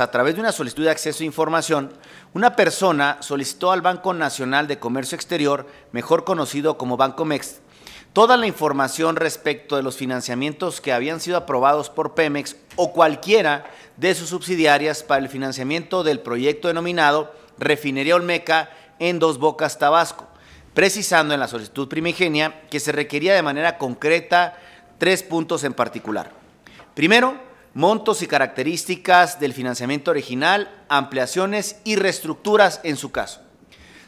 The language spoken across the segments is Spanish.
A través de una solicitud de acceso a información, una persona solicitó al Banco Nacional de Comercio Exterior, mejor conocido como Banco MEX, toda la información respecto de los financiamientos que habían sido aprobados por Pemex o cualquiera de sus subsidiarias para el financiamiento del proyecto denominado Refinería Olmeca en Dos Bocas, Tabasco, precisando en la solicitud primigenia que se requería de manera concreta tres puntos en particular. Primero, montos y características del financiamiento original, ampliaciones y reestructuras en su caso.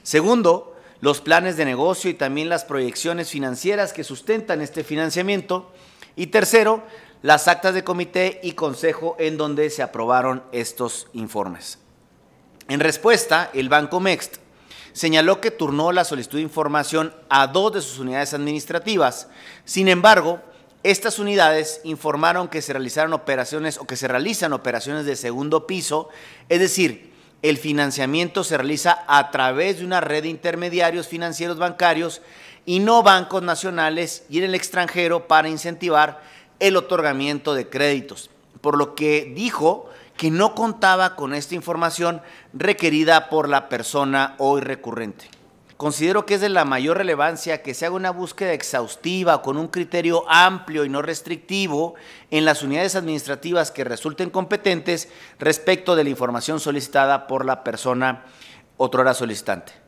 Segundo, los planes de negocio y también las proyecciones financieras que sustentan este financiamiento. Y tercero, las actas de comité y consejo en donde se aprobaron estos informes. En respuesta, el Banco Mext señaló que turnó la solicitud de información a dos de sus unidades administrativas. Sin embargo, estas unidades informaron que se realizaron operaciones o que se realizan operaciones de segundo piso, es decir, el financiamiento se realiza a través de una red de intermediarios financieros bancarios y no bancos nacionales y en el extranjero para incentivar el otorgamiento de créditos, por lo que dijo que no contaba con esta información requerida por la persona hoy recurrente. Considero que es de la mayor relevancia que se haga una búsqueda exhaustiva con un criterio amplio y no restrictivo en las unidades administrativas que resulten competentes respecto de la información solicitada por la persona otrora solicitante.